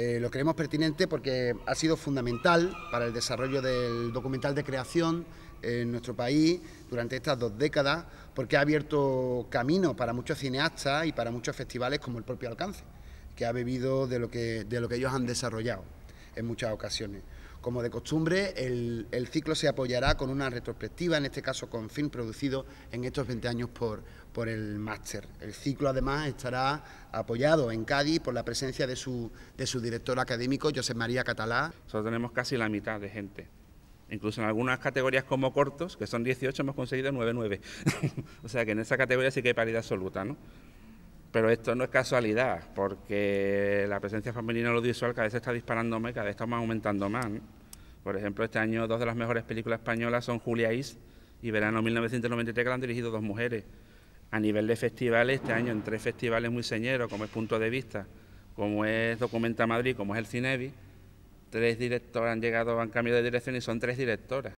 Eh, lo creemos pertinente porque ha sido fundamental para el desarrollo del documental de creación en nuestro país durante estas dos décadas, porque ha abierto camino para muchos cineastas y para muchos festivales como el propio Alcance, que ha bebido de lo que, de lo que ellos han desarrollado en muchas ocasiones. Como de costumbre, el, ciclo se apoyará con una retrospectiva, en este caso con film producido en estos 20 años por, el máster. El ciclo además estará apoyado en Cádiz por la presencia de su, de su director académico, José María Catalá. Solo tenemos casi la mitad de gente. Incluso en algunas categorías como cortos, que son 18, hemos conseguido 9-9. o sea que en esa categoría sí que hay paridad absoluta, ¿no? Pero esto no es casualidad, porque la presencia femenina en el audiovisual cada vez está disparándome, cada vez estamos aumentando más. Por ejemplo, este año dos de las mejores películas españolas son Julia Is y Verano 1993, que la han dirigido dos mujeres. A nivel de festivales, este año en tres festivales muy señeros, como es Punto de Vista, como es Documenta Madrid, como es el Cinevi, tres directores han llegado, han cambiado de dirección y son tres directoras.